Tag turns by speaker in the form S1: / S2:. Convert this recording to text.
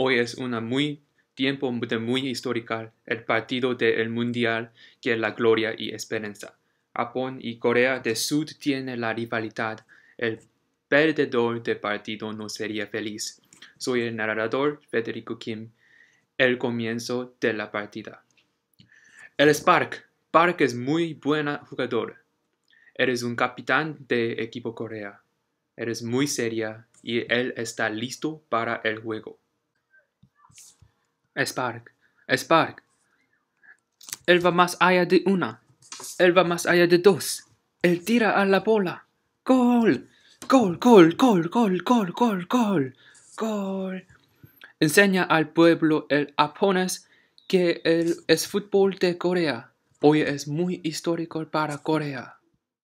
S1: Hoy es un muy tiempo muy histórico, el partido del Mundial que la gloria y esperanza. Japón y Corea del Sur tienen la rivalidad. El perdedor del partido no sería feliz. Soy el narrador Federico Kim. El comienzo de la partida. El Spark. Park es muy buena jugador. Eres un capitán de equipo Corea. Eres muy seria y él está listo para el juego.
S2: Spark, Spark. Él va más allá de una. Él va más allá de dos. Él tira a la bola. Gol, gol, gol, gol, gol, gol, gol, gol, Enseña al pueblo el japonés que el, es fútbol de Corea. Hoy es muy histórico para Corea.